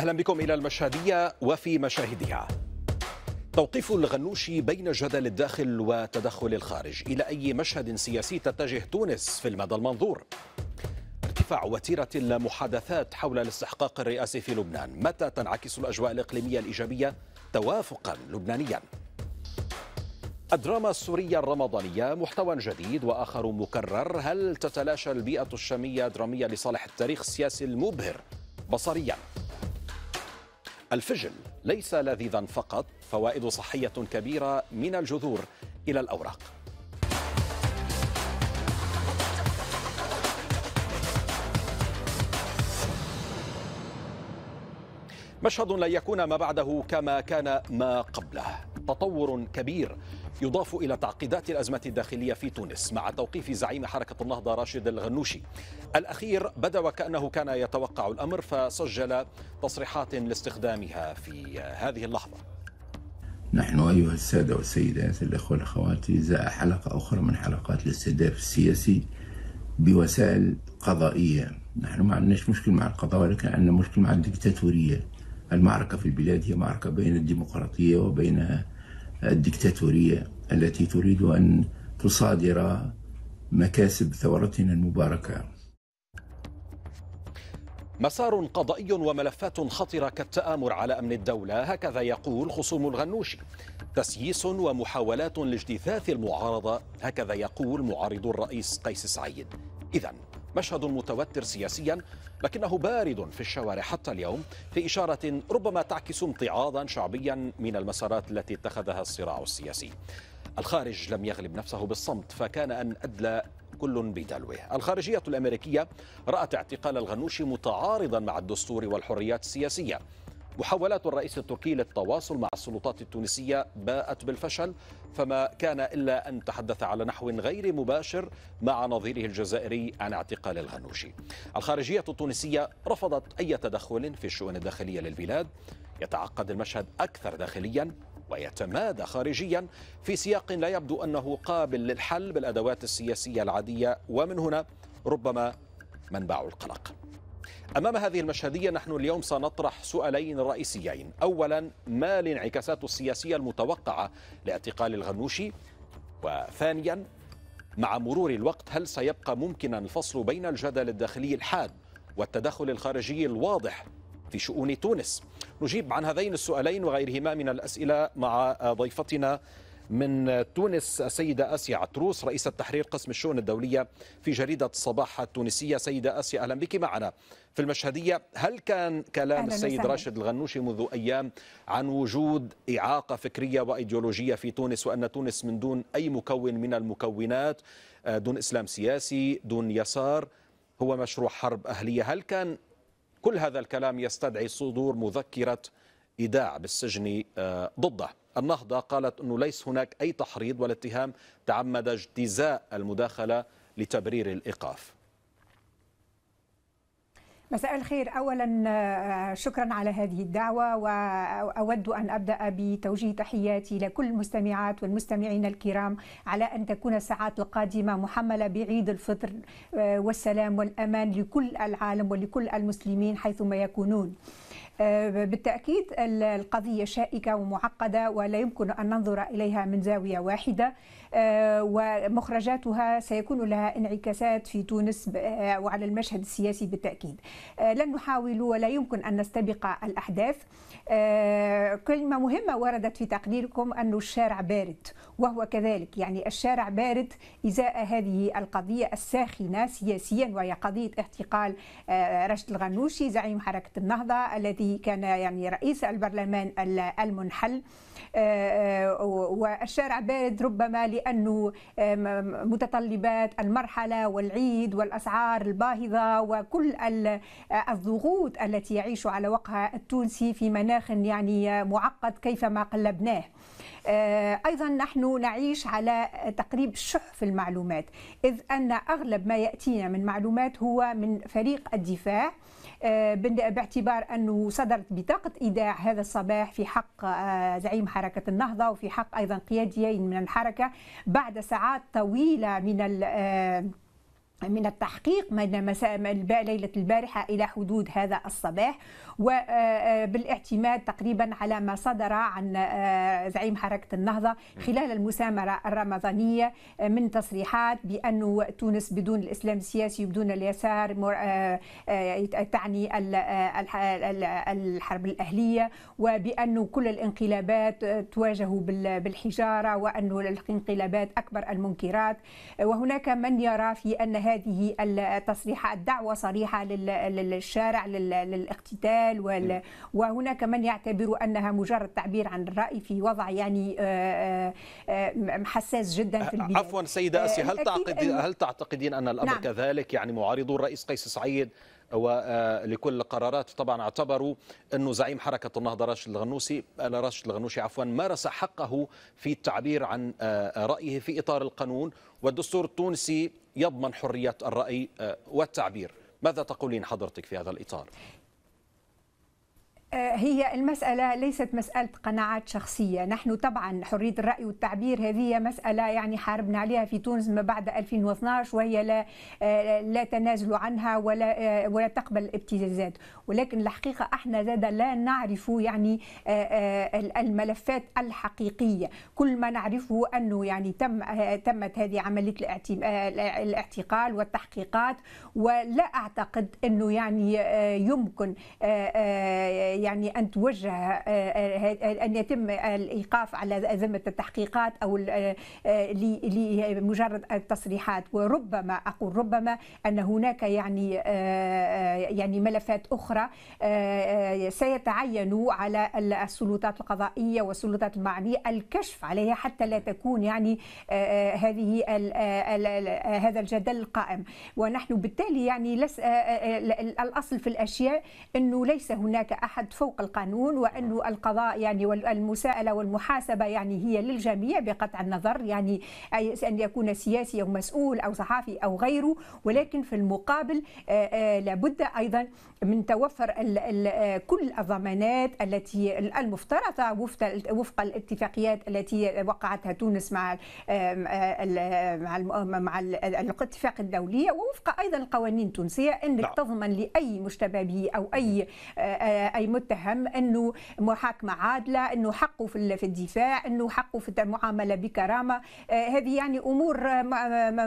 أهلا بكم إلى المشهدية وفي مشاهدها توقيف الغنوشي بين جدل الداخل وتدخل الخارج إلى أي مشهد سياسي تتجه تونس في المدى المنظور ارتفاع وتيرة المحادثات حول الاستحقاق الرئاسي في لبنان متى تنعكس الأجواء الإقليمية الإيجابية توافقا لبنانيا الدراما السورية الرمضانية محتوى جديد وآخر مكرر هل تتلاشى البيئة الشامية دراميا لصالح التاريخ السياسي المبهر بصريا الفجل ليس لذيذا فقط فوائد صحية كبيرة من الجذور إلى الأوراق مشهد لن يكون ما بعده كما كان ما قبله تطور كبير يضاف إلى تعقيدات الأزمة الداخلية في تونس مع توقيف زعيم حركة النهضة راشد الغنوشي الأخير بدا وكأنه كان يتوقع الأمر فسجل تصريحات لاستخدامها في هذه اللحظة نحن أيها السادة والسيدات الأخوة والاخوات إزاء حلقة أخرى من حلقات الاستهداف السياسي بوسائل قضائية نحن ما عندناش مشكل مع القضاء ولكن عندنا مشكل مع الدكتاتورية المعركة في البلاد هي معركة بين الديمقراطية وبين الدكتاتورية التي تريد أن تصادر مكاسب ثورتنا المباركة مسار قضائي وملفات خطرة كالتآمر على أمن الدولة هكذا يقول خصوم الغنوشي تسييس ومحاولات لاجتثاث المعارضة هكذا يقول معارض الرئيس قيس سعيد إذا مشهد متوتر سياسيا لكنه بارد في الشوارع حتى اليوم في إشارة ربما تعكس امتعاضا شعبيا من المسارات التي اتخذها الصراع السياسي الخارج لم يغلب نفسه بالصمت فكان أن أدلى كل بدلوه الخارجية الأمريكية رأت اعتقال الغنوشي متعارضا مع الدستور والحريات السياسية محاولات الرئيس التركي للتواصل مع السلطات التونسية باءت بالفشل فما كان إلا أن تحدث على نحو غير مباشر مع نظيره الجزائري عن اعتقال الغنوشي الخارجية التونسية رفضت أي تدخل في الشؤون الداخلية للبلاد يتعقد المشهد أكثر داخليا ويتمادى خارجيا في سياق لا يبدو أنه قابل للحل بالأدوات السياسية العادية ومن هنا ربما منبع القلق أمام هذه المشهدية نحن اليوم سنطرح سؤالين رئيسيين أولا ما الانعكاسات السياسية المتوقعة لاعتقال الغنوشي وثانيا مع مرور الوقت هل سيبقى ممكنا الفصل بين الجدل الداخلي الحاد والتدخل الخارجي الواضح في شؤون تونس نجيب عن هذين السؤالين وغيرهما من الأسئلة مع ضيفتنا من تونس السيدة آسيا عتروس رئيسة تحرير قسم الشؤون الدولية في جريدة صباح التونسية سيدة آسيا أهلا بك معنا في المشهدية هل كان كلام السيد سهل. راشد الغنوشي منذ أيام عن وجود إعاقة فكرية وإيديولوجية في تونس وأن تونس من دون أي مكون من المكونات آه، دون إسلام سياسي دون يسار هو مشروع حرب أهلية هل كان كل هذا الكلام يستدعي صدور مذكرة إيداع بالسجن آه، ضده النهضة قالت أنه ليس هناك أي تحريض ولا اتهام تعمد اجتزاء المداخلة لتبرير الإيقاف مساء الخير اولا آه، شكرا على هذه الدعوه واود ان ابدا بتوجيه تحياتي لكل المستمعات والمستمعين الكرام على ان تكون الساعات القادمه محمله بعيد الفطر آه، والسلام والامان لكل العالم ولكل المسلمين حيثما يكونون آه، بالتأكيد القضية شائكة ومعقدة ولا يمكن أن ننظر إليها من زاوية واحدة آه، ومخرجاتها سيكون لها انعكاسات في تونس آه، وعلى المشهد السياسي بالتأكيد آه، لن نحاول ولا يمكن أن نستبق الأحداث كلمة مهمة وردت في تقديركم أن الشارع بارد وهو كذلك يعني الشارع بارد إزاء هذه القضية الساخنة سياسيا وهي قضية اعتقال رشد الغنوشي زعيم حركة النهضة الذي كان يعني رئيس البرلمان المنحل والشارع بارد ربما لأ لانه متطلبات المرحله والعيد والاسعار الباهظه وكل آه، الضغوط التي يعيش على وقعها التونسي في مناخ يعني آه، معقد كيفما قلبناه. آه، ايضا نحن نعيش على تقريب شح في المعلومات اذ ان اغلب ما ياتينا من معلومات هو من فريق الدفاع آه، باعتبار انه صدرت بطاقه ايداع هذا الصباح في حق آه، زعيم حركه النهضه وفي حق ايضا قياديين من الحركه بعد ساعات طويله من آه، من التحقيق من مساء ليلة البارحة إلى حدود هذا الصباح وبالاعتماد آه، آه، تقريبا على ما صدر عن آه، زعيم حركة النهضة خلال المسامرة الرمضانية من تصريحات بأن تونس بدون الإسلام السياسي وبدون اليسار تعني الحرب الأهلية وبأن كل الانقلابات تواجه بالحجارة وأن الانقلابات أكبر المنكرات وهناك من يرى في أن هذه التصريحة الدعوة صريحة للشارع للاقتتال إيه. وهناك من يعتبر أنها مجرد تعبير عن الرأي في وضع يعني آه، آه، حساس جدا في البلاد عفوا سيدة أسيا آه، هل هل تعتقدين أن الأمر نعم. كذلك يعني معارضو الرئيس قيس سعيد ولكل آه، القرارات طبعا اعتبروا انه زعيم حركه النهضه راشد الغنوسي آه، راشد الغنوشي عفوا مارس حقه في التعبير عن آه، رايه في اطار القانون والدستور التونسي يضمن حريه الراي والتعبير ماذا تقولين حضرتك في هذا الاطار هي المسألة ليست مسألة قناعات شخصية نحن طبعا حرية الرأي والتعبير هذه مسألة يعني حاربنا عليها في تونس ما بعد 2012 وهي لا, آه، لا تنازل عنها ولا, آه، ولا تقبل الابتزازات ولكن الحقيقة احنا زاد لا نعرف يعني آه، الملفات الحقيقية كل ما نعرفه أنه يعني تم تمت هذه عملية الاعتقال والتحقيقات ولا أعتقد أنه يعني يمكن يعني ان توجه آه، آه، آه، ان يتم الايقاف على ذمه التحقيقات او لمجرد التصريحات وربما اقول ربما ان هناك يعني يعني ملفات اخرى سيتعين على السلطات القضائيه والسلطات المعنيه الكشف عليها حتى لا تكون يعني هذه هذا الجدل القائم ونحن بالتالي يعني لس الاصل في الاشياء انه ليس هناك احد كانت فوق القانون وأن نعم. القضاء يعني والمساءلة والمحاسبة يعني هي للجميع بقطع النظر يعني أن يكون سياسي أو مسؤول أو صحافي أو غيره ولكن في المقابل آه، آه، لابد أيضا من توفر آه، كل الضمانات التي المفترضة وفق الاتفاقيات التي وقعتها تونس مع مع مع الاتفاق الدولي ووفق ايضا القوانين التونسيه انك نعم. تضمن لاي مشتبه به او اي اي متهم انه محاكمه عادله انه حقه في الدفاع انه حقه في المعامله بكرامه آه، هذه يعني امور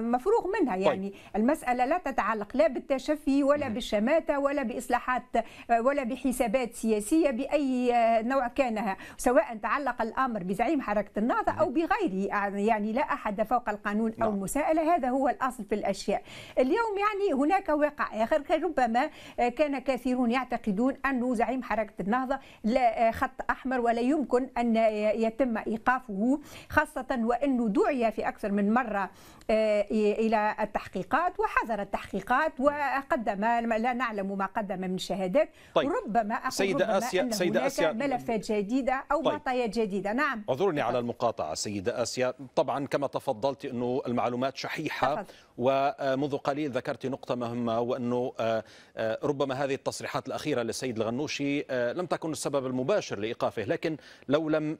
مفروغ منها طيب. يعني طيب. المساله لا تتعلق لا بالتشفي ولا مم. بالشماته ولا باصلاحات آه، ولا بحسابات سياسيه باي آه، نوع كانها سواء تعلق الامر بزعيم حركه النهضه او بغيره يعني لا احد فوق القانون او نعم. المساءله هذا هو الاصل في الاشياء اليوم يعني هناك واقع اخر ربما كان كثيرون يعتقدون انه زعيم حركه حركه النهضه لا آه، خط احمر ولا يمكن ان آه، يتم ايقافه خاصه وانه دعي في اكثر من مره آه، الى التحقيقات وحذر التحقيقات وقدم لا نعلم ما قدم من شهادات طيب. ربما اقول سيدة ربما آسيا أن سيدة آسيا ملفات جديده او طيب. معطيات جديده نعم اعذرني على المقاطعه سيدة آسيا طبعا كما تفضلت انه المعلومات شحيحه تفضل. ومنذ قليل ذكرت نقطة مهمة وأنه آه، آه، ربما هذه التصريحات الأخيرة للسيد الغنوشي آه، لم تكن السبب المباشر لإيقافه لكن لو لم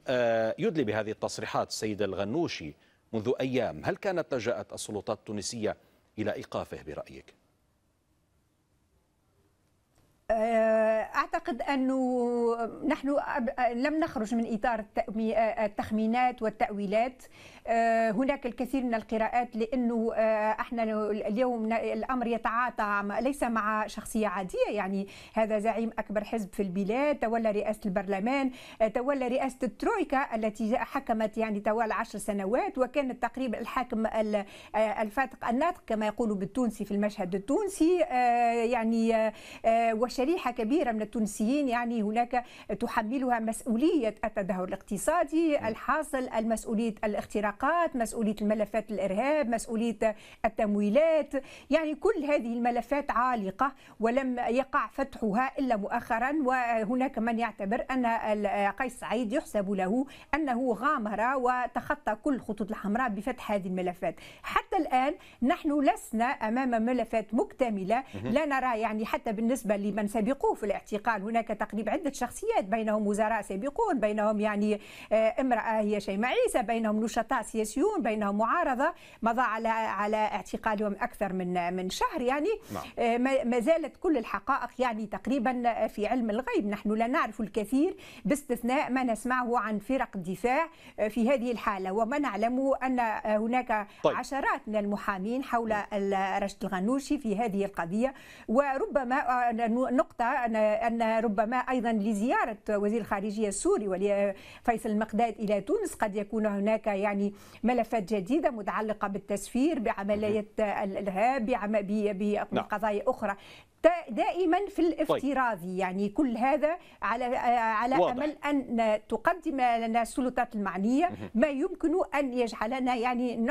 يدلي بهذه التصريحات السيد الغنوشي منذ أيام هل كانت لجأت السلطات التونسية إلى إيقافه برأيك؟ آه، اعتقد انه نحن آه، لم نخرج من اطار آه، التخمينات والتاويلات هناك الكثير من القراءات لانه احنا اليوم الامر يتعاطى ليس مع شخصيه عاديه يعني هذا زعيم اكبر حزب في البلاد تولى رئاسه البرلمان تولى رئاسه الترويكا التي حكمت يعني طوال عشر سنوات وكانت تقريبا الحاكم الفاتق الناطق كما يقولوا بالتونسي في المشهد التونسي يعني شريحه كبيره من التونسيين يعني هناك تحملها مسؤوليه التدهور الاقتصادي نعم. الحاصل المسؤوليه الاختراقات مسؤوليه الملفات الارهاب مسؤوليه التمويلات يعني كل هذه الملفات عالقه ولم يقع فتحها الا مؤخرا وهناك من يعتبر ان قيس سعيد يحسب له انه غامر وتخطى كل الخطوط الحمراء بفتح هذه الملفات حتى الان نحن لسنا امام ملفات مكتمله لا نرى يعني حتى بالنسبه لمن من سبقوه في الاعتقال هناك تقريب عدة شخصيات بينهم وزراء سابقون بينهم يعني آه، امرأة هي شيماء عيسى بينهم نشطاء سياسيون بينهم معارضة مضى على على اعتقالهم أكثر من من شهر يعني نعم. آه، ما زالت كل الحقائق يعني تقريبا آه، في علم الغيب نحن لا نعرف الكثير باستثناء ما نسمعه عن فرق الدفاع في هذه الحالة وما نعلم أن هناك طيب. عشرات من المحامين حول نعم. رشد الغنوشي في هذه القضية وربما نقطة أن ربما أيضا لزيارة وزير الخارجية السوري ولي فيصل المقداد إلى تونس قد يكون هناك يعني ملفات جديدة متعلقة بالتسفير بعملية الإرهاب نعم. بقضايا أخرى دائما في طيب. الافتراضي يعني كل هذا على على واضح. امل ان تقدم لنا السلطات المعنيه ما يمكن ان يجعلنا يعني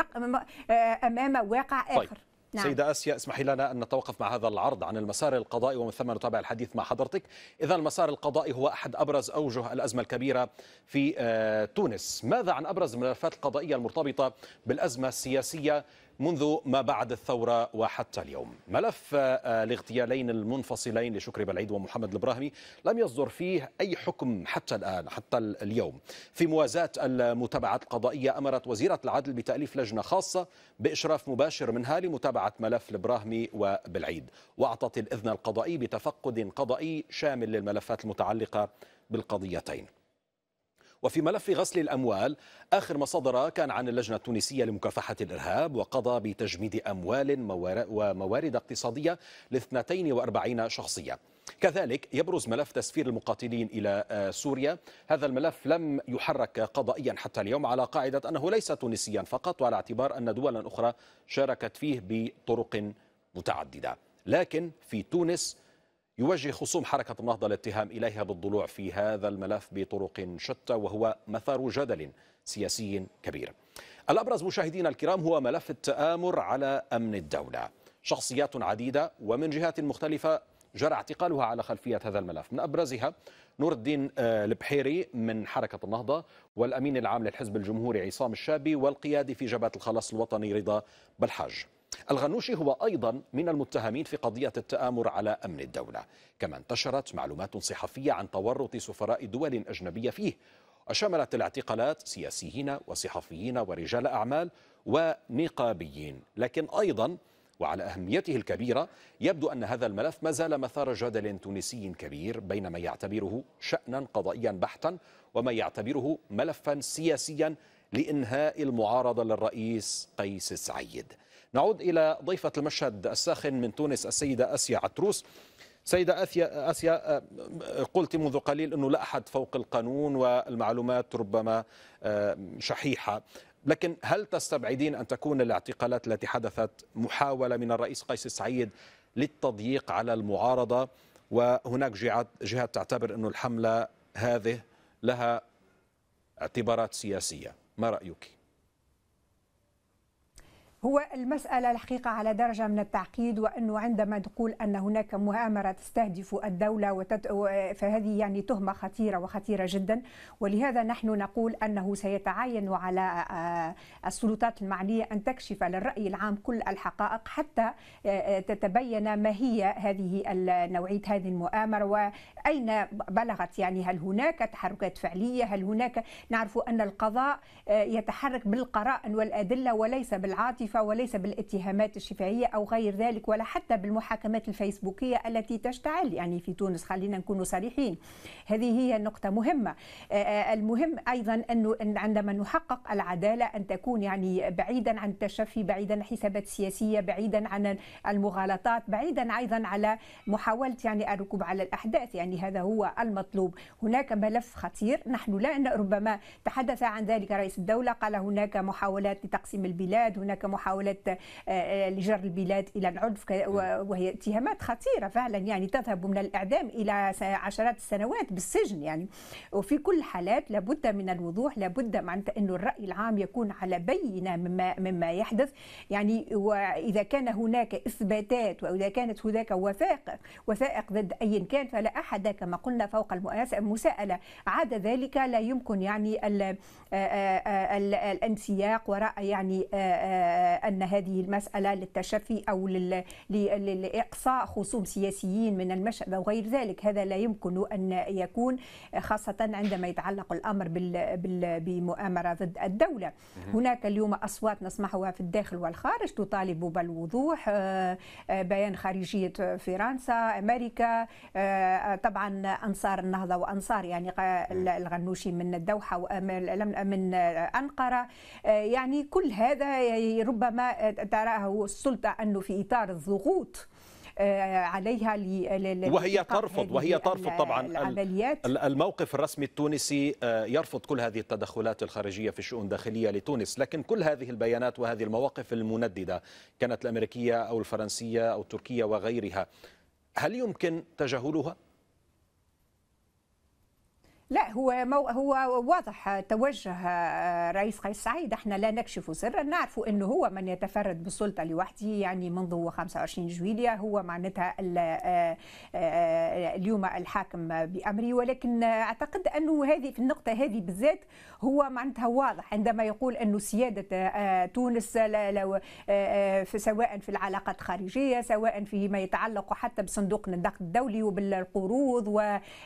آه، امام واقع اخر طيب. نعم. سيدة آسيا اسمحي لنا أن نتوقف مع هذا العرض عن المسار القضائي ومن ثم نتابع الحديث مع حضرتك إذا المسار القضائي هو أحد أبرز أوجه الأزمة الكبيرة في آه، تونس ماذا عن أبرز الملفات القضائية المرتبطة بالأزمة السياسية منذ ما بعد الثورة وحتى اليوم ملف آه، الاغتيالين المنفصلين لشكري بلعيد ومحمد البراهمي لم يصدر فيه أي حكم حتى الآن حتى اليوم في موازاة المتابعات القضائية أمرت وزيرة العدل بتأليف لجنة خاصة بإشراف مباشر منها لمتابعة ملف البراهمي وبلعيد وأعطت الإذن القضائي بتفقد قضائي شامل للملفات المتعلقة بالقضيتين وفي ملف غسل الأموال آخر ما صدر كان عن اللجنة التونسية لمكافحة الإرهاب وقضى بتجميد أموال وموارد اقتصادية ل 42 شخصية كذلك يبرز ملف تسفير المقاتلين إلى آه، سوريا هذا الملف لم يحرك قضائيا حتى اليوم على قاعدة أنه ليس تونسيا فقط وعلى اعتبار أن دولا أخرى شاركت فيه بطرق متعددة لكن في تونس يوجه خصوم حركة النهضة الاتهام إليها بالضلوع في هذا الملف بطرق شتى وهو مثار جدل سياسي كبير الأبرز مشاهدينا الكرام هو ملف التآمر على أمن الدولة شخصيات عديدة ومن جهات مختلفة جرى اعتقالها على خلفية هذا الملف من أبرزها نور الدين آه، البحيري من حركة النهضة والأمين العام للحزب الجمهوري عصام الشابي والقيادي في جبهة الخلاص الوطني رضا بلحاج الغنوشي هو أيضا من المتهمين في قضية التآمر على أمن الدولة كما انتشرت معلومات صحفية عن تورط سفراء دول أجنبية فيه وشملت الاعتقالات سياسيين وصحفيين ورجال أعمال ونقابيين لكن أيضا وعلى أهميته الكبيرة يبدو أن هذا الملف ما زال مثار جدل تونسي كبير بين ما يعتبره شأنا قضائيا بحتا وما يعتبره ملفا سياسيا لإنهاء المعارضة للرئيس قيس سعيد نعود إلى ضيفة المشهد الساخن من تونس السيدة أسيا عتروس سيدة أسيا, أسيا آه، قلت منذ قليل أنه لا أحد فوق القانون والمعلومات ربما آه، شحيحة لكن هل تستبعدين أن تكون الاعتقالات التي حدثت محاولة من الرئيس قيس سعيد للتضييق على المعارضة وهناك جهات تعتبر أن الحملة هذه لها اعتبارات سياسية ما رأيك؟ هو المسألة الحقيقة على درجة من التعقيد وأنه عندما تقول أن هناك مؤامرة تستهدف الدولة وتت... فهذه يعني تهمة خطيرة وخطيرة جدا ولهذا نحن نقول أنه سيتعين على آه، السلطات المعنية أن تكشف للرأي العام كل الحقائق حتى آه، آه، تتبين ما هي هذه نوعية هذه المؤامرة وأين بلغت يعني هل هناك تحركات فعلية هل هناك نعرف أن القضاء يتحرك بالقرائن والأدلة وليس بالعاطفة الشفاء وليس بالاتهامات الشفائية أو غير ذلك ولا حتى بالمحاكمات الفيسبوكية التي تشتعل يعني في تونس خلينا نكون صريحين هذه هي نقطة مهمة آه، آه، المهم أيضا أنه عندما نحقق العدالة أن تكون يعني بعيدا عن التشفي بعيدا عن الحسابات السياسية بعيدا عن المغالطات بعيدا أيضا على محاولة يعني الركوب على الأحداث يعني هذا هو المطلوب هناك ملف خطير نحن لا ربما تحدث عن ذلك رئيس الدولة قال هناك محاولات لتقسيم البلاد هناك محاولات محاولة آه، آه، لجر البلاد إلى العنف إيه. وهي اتهامات خطيرة فعلا يعني تذهب من الإعدام إلى عشرات السنوات بالسجن يعني وفي كل حالات لابد من الوضوح لابد معناتها أنه الرأي العام يكون على بينة مما, مما يحدث يعني وإذا كان هناك إثباتات وإذا كانت هناك وثائق وثائق ضد أي كان فلا أحد كما قلنا فوق المساءلة عاد ذلك لا يمكن يعني آه، الانسياق وراء يعني أن هذه المسألة للتشفي أو لإقصاء خصوم سياسيين من المشهد او غير ذلك هذا لا يمكن أن يكون خاصة عندما يتعلق الأمر بمؤامرة ضد الدولة هناك اليوم أصوات نسمعها في الداخل والخارج تطالب بالوضوح آه، آه، بيان خارجية فرنسا أمريكا آه، طبعا أنصار النهضة وأنصار يعني الغنوشي من الدوحة ومن أنقرة يعني كل هذا ربما ربما تراه السلطة أنه في إطار الضغوط آه، عليها وهي ترفض وهي ترفض طبعا العمليات الموقف الرسمي التونسي آه، يرفض كل هذه التدخلات الخارجيه في الشؤون الداخليه لتونس لكن كل هذه البيانات وهذه المواقف المندده كانت الامريكيه او الفرنسيه او التركيه وغيرها هل يمكن تجاهلها لا هو مو هو واضح توجه آه، رئيس قيس سعيد احنا لا نكشف سرا نعرف انه هو من يتفرد بالسلطه لوحده يعني منذ 25 جويليا هو معناتها آه، آه، اليوم الحاكم بامره ولكن اعتقد انه هذه في النقطه هذه بالذات هو معناتها واضح عندما يقول انه سياده تونس لو سواء في العلاقات الخارجيه سواء فيما يتعلق حتى بصندوق النقد الدولي وبالقروض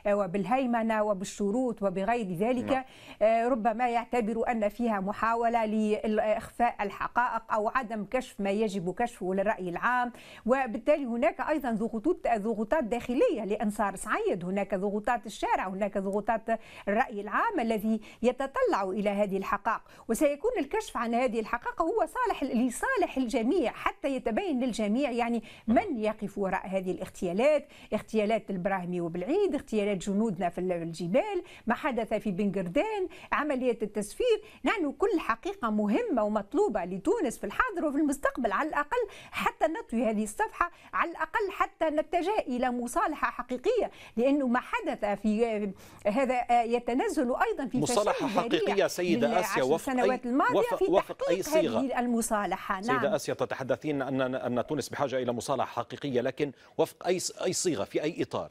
وبالهيمنه وبالشروط بالبيروت وبغير ذلك نعم. آه، ربما يعتبر أن فيها محاولة لإخفاء الحقائق أو عدم كشف ما يجب كشفه للرأي العام وبالتالي هناك أيضا ضغوطات ضغوطات داخلية لأنصار سعيد هناك ضغوطات الشارع هناك ضغوطات الرأي العام الذي يتطلع إلى هذه الحقائق وسيكون الكشف عن هذه الحقائق هو صالح لصالح الجميع حتى يتبين للجميع يعني من نعم. يقف وراء هذه الاغتيالات اغتيالات البراهمي وبالعيد اغتيالات جنودنا في الجبال الشمال ما حدث في بنجردان عملية التسفير نحن كل حقيقة مهمة ومطلوبة لتونس في الحاضر وفي المستقبل على الأقل حتى نطوي هذه الصفحة على الأقل حتى نتجه إلى مصالحة حقيقية لأنه ما حدث في هذا يتنزل أيضا في مصالحة حقيقية سيدة آسيا وفق أي, الماضية وفق في وفق أي صيغة هذه المصالحة نعم سيدة آسيا تتحدثين أن أن تونس بحاجة إلى مصالحة حقيقية لكن وفق أي أي صيغة في أي إطار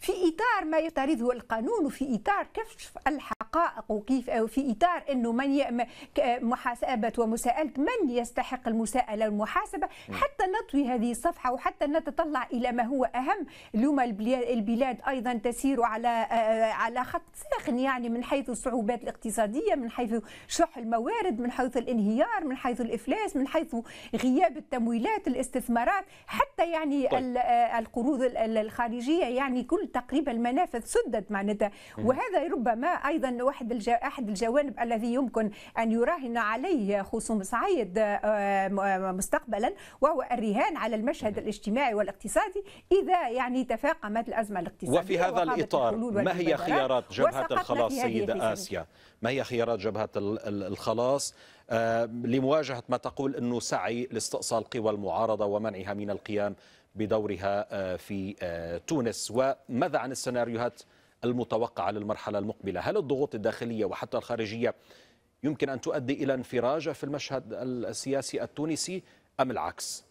في اطار ما يعترضه القانون وفي اطار كشف الحقائق وكيف أو في اطار انه من محاسبه ومساءله من يستحق المساءله والمحاسبه حتى نطوي هذه الصفحه وحتى نتطلع الى ما هو اهم اليوم البلاد ايضا تسير على آه، على خط ساخن يعني من حيث الصعوبات الاقتصاديه من حيث شح الموارد من حيث الانهيار من حيث الافلاس من حيث غياب التمويلات الاستثمارات حتى يعني طيب. آه، القروض الخارجيه يعني كل تقريبا المنافذ سدت معناتها وهذا ربما ايضا واحد احد الجوانب الذي يمكن ان يراهن عليه خصوم سعيد آه، آه، مستقبلا وهو الرهان على المشهد الاجتماعي والاقتصادي اذا يعني تفاقمت الازمه الاقتصاديه وفي هذا الاطار ما هي خيارات جبهه الخلاص سيده اسيا؟ ما هي خيارات جبهه الخلاص؟ آه، لمواجهه ما تقول انه سعي لاستئصال قوى المعارضه ومنعها من القيام بدورها آه، في آه، تونس وماذا عن السيناريوهات المتوقعة للمرحلة المقبلة هل الضغوط الداخلية وحتى الخارجية يمكن أن تؤدي إلى انفراجة في المشهد السياسي التونسي أم العكس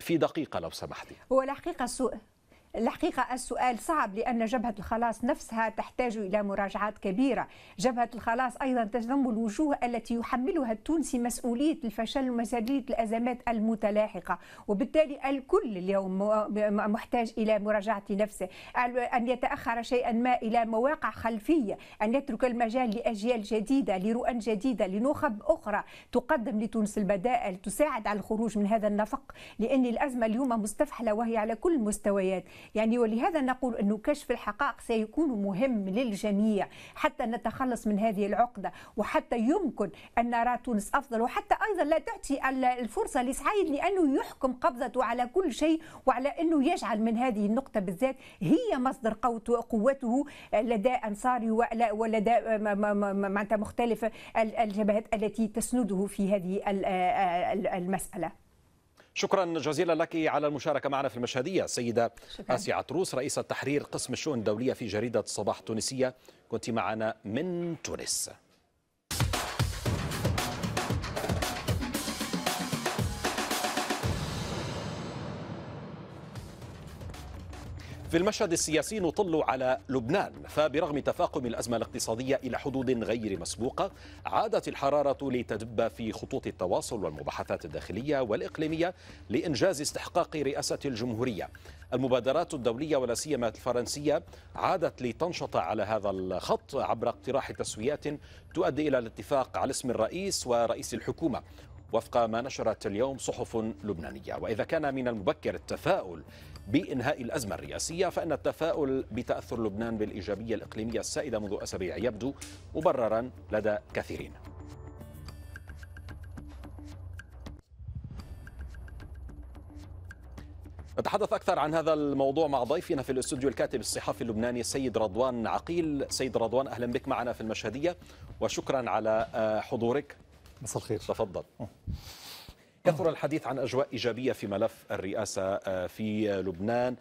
في دقيقة لو سمحتي هو الحقيقة سوء الحقيقة السؤال صعب لأن جبهة الخلاص نفسها تحتاج إلى مراجعات كبيرة جبهة الخلاص أيضا تذنب الوجوه التي يحملها التونسي مسؤولية الفشل ومسؤولية الأزمات المتلاحقة وبالتالي الكل اليوم محتاج إلى مراجعة نفسه أن يتأخر شيئا ما إلى مواقع خلفية أن يترك المجال لأجيال جديدة لرؤى جديدة لنخب أخرى تقدم لتونس البدائل تساعد على الخروج من هذا النفق لأن الأزمة اليوم مستفحلة وهي على كل المستويات يعني ولهذا نقول أن كشف الحقائق سيكون مهم للجميع حتى نتخلص من هذه العقدة وحتى يمكن أن نرى تونس أفضل وحتى أيضا لا تعطي الفرصة لسعيد لأنه يحكم قبضته على كل شيء وعلى أنه يجعل من هذه النقطة بالذات هي مصدر قوته لدى أنصاري ولدى معناتها مختلف الجبهات التي تسنده في هذه المسألة شكرا جزيلا لك على المشاركة معنا في المشهدية السيدة آسيا عطروس رئيسة تحرير قسم الشؤون الدولية في جريدة صباح التونسية كنت معنا من تونس في المشهد السياسي نطل على لبنان فبرغم تفاقم الأزمة الاقتصادية إلى حدود غير مسبوقة عادت الحرارة لتدب في خطوط التواصل والمباحثات الداخلية والإقليمية لإنجاز استحقاق رئاسة الجمهورية المبادرات الدولية ولا سيما الفرنسية عادت لتنشط على هذا الخط عبر اقتراح تسويات تؤدي إلى الاتفاق على اسم الرئيس ورئيس الحكومة وفق ما نشرت اليوم صحف لبنانية وإذا كان من المبكر التفاؤل بإنهاء الأزمة الرئاسية فإن التفاؤل بتأثر لبنان بالإيجابية الإقليمية السائدة منذ أسابيع يبدو مبررا لدى كثيرين نتحدث أكثر عن هذا الموضوع مع ضيفنا في الاستوديو الكاتب الصحفي اللبناني سيد رضوان عقيل سيد رضوان أهلا بك معنا في المشهدية وشكرا على آه، حضورك مساء الخير تفضل أه. كثر الحديث عن أجواء إيجابية في ملف الرئاسة آه، في لبنان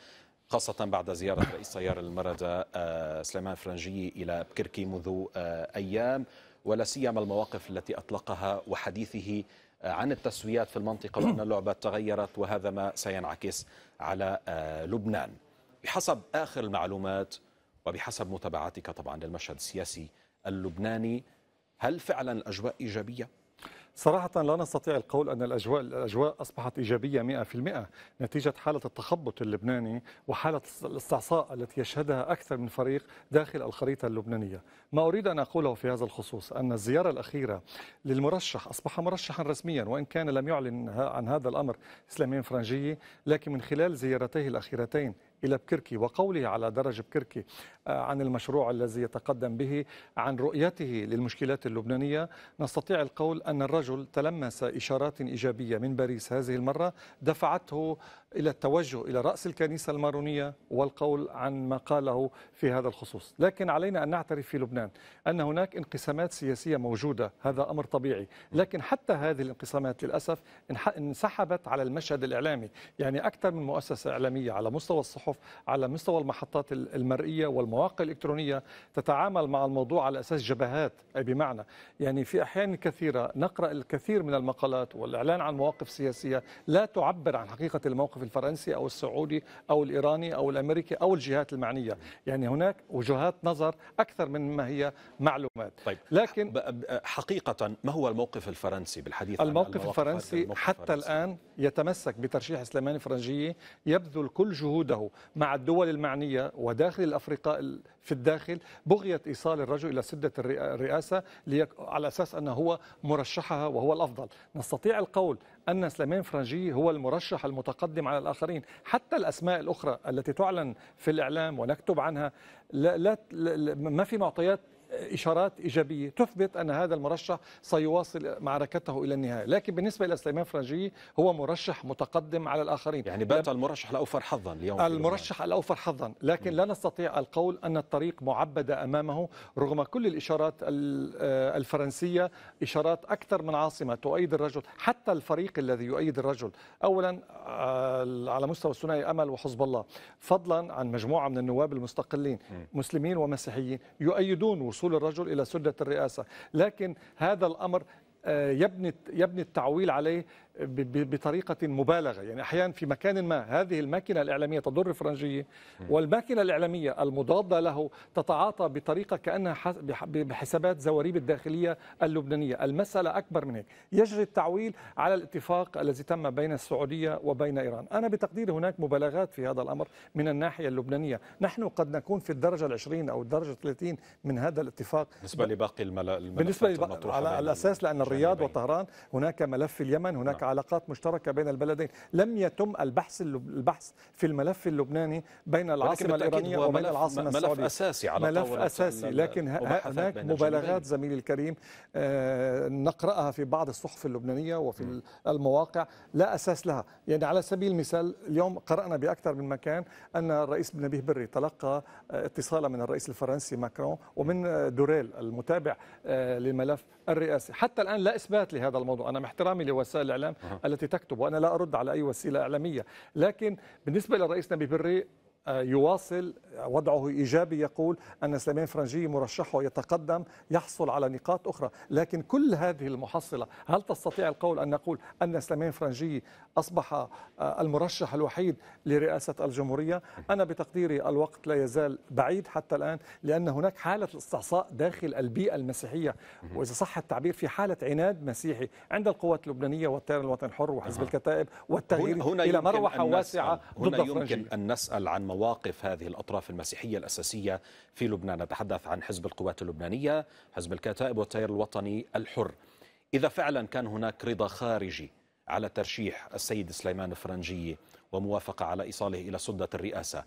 خاصة بعد زيارة رئيس تيار المردة آه، سليمان فرنجي إلى بكركي منذ آه، أيام ولا سيما المواقف التي أطلقها وحديثه عن التسويات في المنطقة وأن اللعبة تغيرت وهذا ما سينعكس على لبنان بحسب آخر المعلومات وبحسب متابعتك طبعا للمشهد السياسي اللبناني هل فعلا الأجواء إيجابية؟ صراحة لا نستطيع القول أن الأجواء الأجواء أصبحت إيجابية 100% نتيجة حالة التخبط اللبناني وحالة الاستعصاء التي يشهدها أكثر من فريق داخل الخريطة اللبنانية ما أريد أن أقوله في هذا الخصوص أن الزيارة الأخيرة للمرشح أصبح مرشحا رسميا وإن كان لم يعلن عن هذا الأمر إسلامين فرنجي لكن من خلال زيارته الأخيرتين إلى بكركي وقوله على درج بكركي آه، عن المشروع الذي يتقدم به عن رؤيته للمشكلات اللبنانية نستطيع القول أن الرجل تلمس إشارات إيجابية من باريس هذه المرة دفعته إلى التوجه إلى رأس الكنيسة المارونية والقول عن ما قاله في هذا الخصوص لكن علينا أن نعترف في لبنان أن هناك انقسامات سياسية موجودة هذا أمر طبيعي لكن حتى هذه الانقسامات للأسف انسحبت على المشهد الإعلامي يعني أكثر من مؤسسة إعلامية على مستوى الصحف الصحف على مستوى المحطات المرئية والمواقع الإلكترونية تتعامل مع الموضوع على أساس جبهات أي بمعنى يعني في أحيان كثيرة نقرأ الكثير من المقالات والإعلان عن مواقف سياسية لا تعبر عن حقيقة الموقف الفرنسي أو السعودي أو الإيراني أو الأمريكي أو الجهات المعنية يعني هناك وجهات نظر أكثر من ما هي معلومات طيب لكن حقيقة ما هو الموقف الفرنسي بالحديث الموقف الفرنسي الموقف حتى الفرنسي. الآن يتمسك بترشيح سليماني فرنجية يبذل كل جهوده مع الدول المعنية وداخل الأفرقاء في الداخل بغية إيصال الرجل إلى سدة الرئاسة على أساس أنه هو مرشحها وهو الأفضل نستطيع القول أن سليمان فرنجي هو المرشح المتقدم على الآخرين حتى الأسماء الأخرى التي تعلن في الإعلام ونكتب عنها لا, لا, لا ما في معطيات إشارات إيجابية تثبت أن هذا المرشح سيواصل معركته إلى النهاية لكن بالنسبة إلى سليمان فرنجي هو مرشح متقدم على الآخرين يعني بات المرشح الأوفر حظا اليوم المرشح الأوفر حظا لكن لا نستطيع القول أن الطريق معبدة أمامه رغم كل الإشارات آه، الفرنسية إشارات أكثر من عاصمة تؤيد الرجل حتى الفريق الذي يؤيد الرجل أولا آه، على مستوى الثنائي أمل وحزب الله فضلا عن مجموعة من النواب المستقلين مسلمين ومسيحيين يؤيدون وصول وصول الرجل إلى سدة الرئاسة لكن هذا الأمر آه، يبني يبني التعويل عليه بطريقة مبالغة يعني أحيانا في مكان ما هذه الماكينة الإعلامية تضر الفرنجية والماكينة الإعلامية المضادة له تتعاطى بطريقة كأنها بحسابات زواريب الداخلية اللبنانية المسألة أكبر من هيك يجري التعويل على الاتفاق الذي تم بين السعودية وبين إيران أنا بتقديري هناك مبالغات في هذا الأمر من الناحية اللبنانية نحن قد نكون في الدرجة العشرين أو الدرجة 30 من هذا الاتفاق بالنسبة لباقي الملفات بالنسبة على الأساس لأن الرياض وطهران هناك ملف اليمن هناك علاقات مشتركه بين البلدين لم يتم البحث البحث في الملف اللبناني بين العاصمه الايرانيه وبين العاصمه ملف السعوديه ملف اساسي على ملف اساسي لكن هناك مبالغات زميلي الكريم آه، نقراها في بعض الصحف اللبنانيه وفي المواقع لا اساس لها يعني على سبيل المثال اليوم قرانا باكثر من مكان ان الرئيس نبيه بري تلقى آه، اتصالا من الرئيس الفرنسي ماكرون ومن آه، دوريل المتابع للملف الرئاسي حتى الان لا اثبات لهذا الموضوع انا مع احترامي لوسائل الاعلام التي تكتب وأنا لا أرد على أي وسيلة إعلامية لكن بالنسبة للرئيس نبي بري يواصل وضعه إيجابي يقول أن سليمان فرنجي مرشحه يتقدم يحصل على نقاط أخرى لكن كل هذه المحصلة هل تستطيع القول أن نقول أن سليمان فرنجي أصبح آه، المرشح الوحيد لرئاسة الجمهورية أنا بتقديري الوقت لا يزال بعيد حتى الآن لأن هناك حالة استعصاء داخل البيئة المسيحية وإذا صح التعبير في حالة عناد مسيحي عند القوات اللبنانية والتيار الوطني الحر وحزب الكتائب والتغيير هنا إلى مروحة واسعة ضد هنا يمكن أن نسأل عن مواقف هذه الأطراف المسيحية الأساسية في لبنان نتحدث عن حزب القوات اللبنانية حزب الكتائب والتيار الوطني الحر إذا فعلا كان هناك رضا خارجي على ترشيح السيد سليمان الفرنجي وموافقة على إيصاله إلى سدة الرئاسة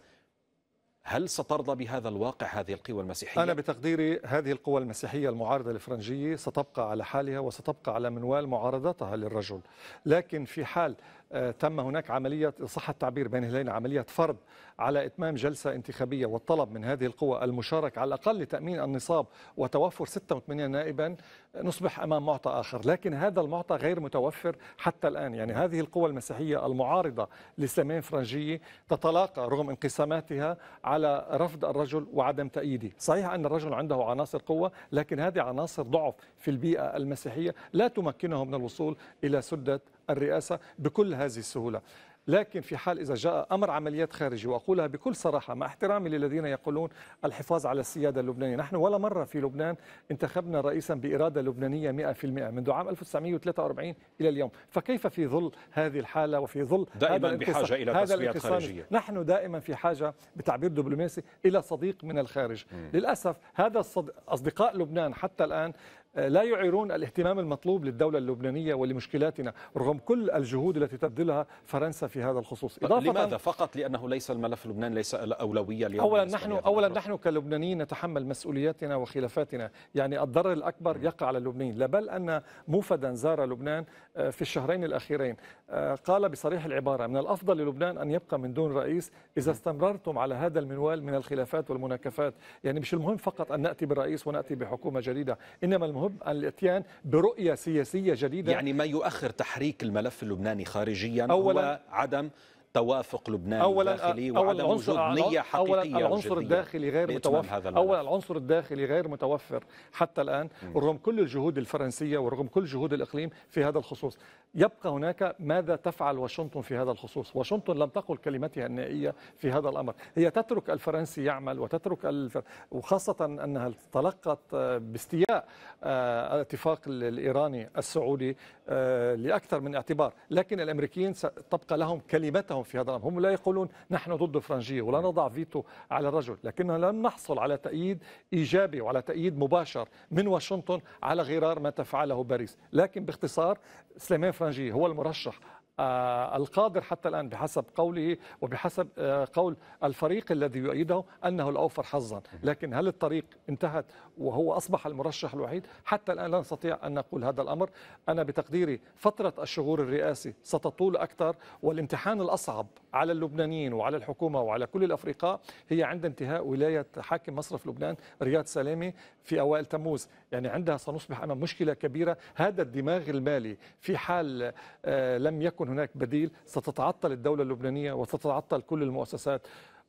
هل سترضى بهذا الواقع هذه القوى المسيحية؟ أنا بتقديري هذه القوى المسيحية المعارضة للفرنجية ستبقى على حالها وستبقى على منوال معارضتها للرجل لكن في حال آه، تم هناك عملية صح التعبير بين هلالين عملية فرض على إتمام جلسة انتخابية والطلب من هذه القوى المشاركة على الأقل لتأمين النصاب وتوفر 86 نائبا نصبح أمام معطى آخر لكن هذا المعطى غير متوفر حتى الآن يعني هذه القوى المسيحية المعارضة لسامين فرنجية تتلاقى رغم انقساماتها على رفض الرجل وعدم تأييده صحيح أن الرجل عنده عناصر قوة لكن هذه عناصر ضعف في البيئة المسيحية لا تمكنه من الوصول إلى سدة الرئاسة بكل هذه السهولة لكن في حال إذا جاء أمر عمليات خارجي وأقولها بكل صراحة مع احترامي للذين يقولون الحفاظ على السيادة اللبنانية نحن ولا مرة في لبنان انتخبنا رئيسا بإرادة لبنانية 100% منذ عام 1943 إلى اليوم فكيف في ظل هذه الحالة وفي ظل دائما هذا بحاجة إلى تصفيات خارجية نحن دائما في حاجة بتعبير دبلوماسي إلى صديق من الخارج م. للأسف هذا الصد... أصدقاء لبنان حتى الآن لا يعيرون الاهتمام المطلوب للدولة اللبنانية ولمشكلاتنا رغم كل الجهود التي تبذلها فرنسا في هذا الخصوص طيب، إضافة لماذا فقط لأنه ليس الملف اللبناني ليس الأولوية اليوم أولا نحن أولا نحن كلبنانيين نتحمل مسؤولياتنا وخلافاتنا يعني الضرر الأكبر يقع على اللبنانيين لا بل أن موفدا زار لبنان آه، في الشهرين الأخيرين آه، قال بصريح العبارة من الأفضل للبنان أن يبقى من دون رئيس إذا استمررتم على هذا المنوال من الخلافات والمناكفات يعني مش المهم فقط أن نأتي برئيس ونأتي بحكومة جديدة إنما المهم يهم الاتيان برؤيه سياسيه جديده يعني ما يؤخر تحريك الملف اللبناني خارجيا أولا هو عدم توافق لبنان أولا الداخلي أولا وعدم وجود نية حقيقية أولا العنصر الداخلي غير متوفر هذا أولا العنصر الداخلي غير متوفر حتى الآن رغم كل الجهود الفرنسية ورغم كل جهود الإقليم في هذا الخصوص يبقى هناك ماذا تفعل واشنطن في هذا الخصوص واشنطن لم تقل كلمتها النهائية في هذا الأمر هي تترك الفرنسي يعمل وتترك الفر... وخاصة أنها تلقت باستياء الاتفاق آه، الإيراني السعودي آه، لأكثر من اعتبار لكن الأمريكيين تبقى لهم كلمتهم في هذا الامر، هم لا يقولون نحن ضد فرنجيه ولا نضع فيتو على الرجل، لكننا لم نحصل على تأييد ايجابي وعلى تأييد مباشر من واشنطن على غرار ما تفعله باريس، لكن باختصار سليمان فرنجيه هو المرشح آه، القادر حتى الآن بحسب قوله وبحسب آه، قول الفريق الذي يؤيده أنه الأوفر حظا لكن هل الطريق انتهت وهو أصبح المرشح الوحيد حتى الآن لا نستطيع أن نقول هذا الأمر أنا بتقديري فترة الشغور الرئاسي ستطول أكثر والامتحان الأصعب على اللبنانيين وعلى الحكومة وعلى كل الأفرقاء هي عند انتهاء ولاية حاكم مصرف لبنان رياض سلامي في أوائل تموز يعني عندها سنصبح أمام مشكلة كبيرة هذا الدماغ المالي في حال آه، لم يكن يكن هناك بديل ستتعطل الدولة اللبنانية وستتعطل كل المؤسسات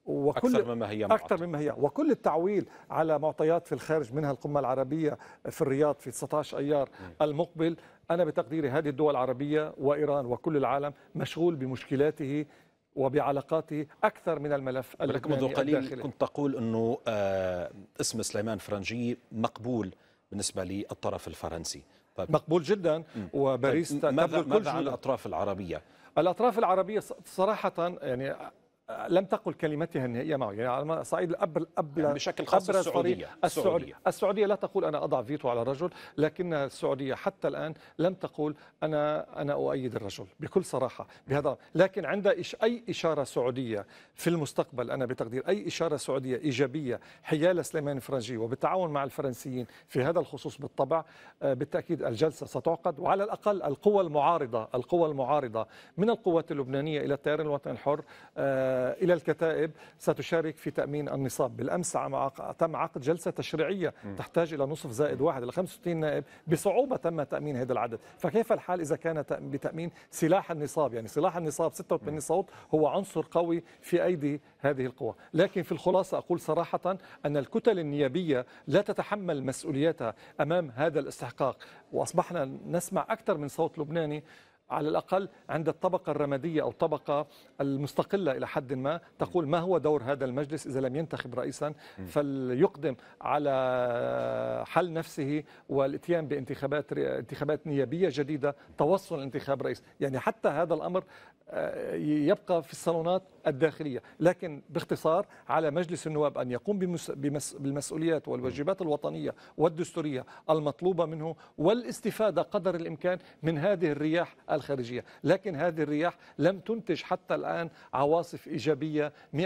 وكل أكثر مما هي أكثر مما هي وكل التعويل على معطيات في الخارج منها القمة العربية في الرياض في 19 أيار المقبل أنا بتقديري هذه الدول العربية وإيران وكل العالم مشغول بمشكلاته وبعلاقاته أكثر من الملف ولكن منذ قليل الداخلي. كنت تقول أنه آه، اسم سليمان فرنجي مقبول بالنسبة للطرف الفرنسي طيب. مقبول جدا طيب، وباريس طيب. ماذا, ماذا عن الاطراف العربيه؟ الاطراف العربيه صراحه يعني لم تقل كلمتها النهائيه معه يعني على صعيد الاب الاب يعني بشكل خاص السعوديه السعوديه السعوديه لا تقول انا اضع فيتو على الرجل لكن السعوديه حتى الان لم تقول انا انا اؤيد الرجل بكل صراحه بهذا لكن عند اي اشاره سعوديه في المستقبل انا بتقدير اي اشاره سعوديه ايجابيه حيال سليمان فرنجي وبالتعاون مع الفرنسيين في هذا الخصوص بالطبع آه، بالتاكيد الجلسه ستعقد وعلى الاقل القوى المعارضه القوى المعارضه من القوات اللبنانيه الى التيار الوطني الحر آه، إلى الكتائب ستشارك في تأمين النصاب بالأمس تم عقد جلسة تشريعية تحتاج إلى نصف زائد واحد إلى 65 نائب بصعوبة تم تأمين هذا العدد فكيف الحال إذا كان بتأمين سلاح النصاب يعني سلاح النصاب 86 صوت هو عنصر قوي في أيدي هذه القوى لكن في الخلاصة أقول صراحة أن الكتل النيابية لا تتحمل مسؤوليتها أمام هذا الاستحقاق وأصبحنا نسمع أكثر من صوت لبناني على الأقل عند الطبقة الرمادية أو الطبقة المستقلة إلى حد ما تقول ما هو دور هذا المجلس إذا لم ينتخب رئيسا فليقدم على حل نفسه والاتيان بانتخابات انتخابات نيابية جديدة توصل انتخاب رئيس يعني حتى هذا الأمر آه، يبقى في الصالونات الداخلية لكن باختصار على مجلس النواب أن يقوم بالمسؤوليات والواجبات الوطنية والدستورية المطلوبة منه والاستفادة قدر الإمكان من هذه الرياح الخارجية لكن هذه الرياح لم تنتج حتى الآن عواصف إيجابية 100%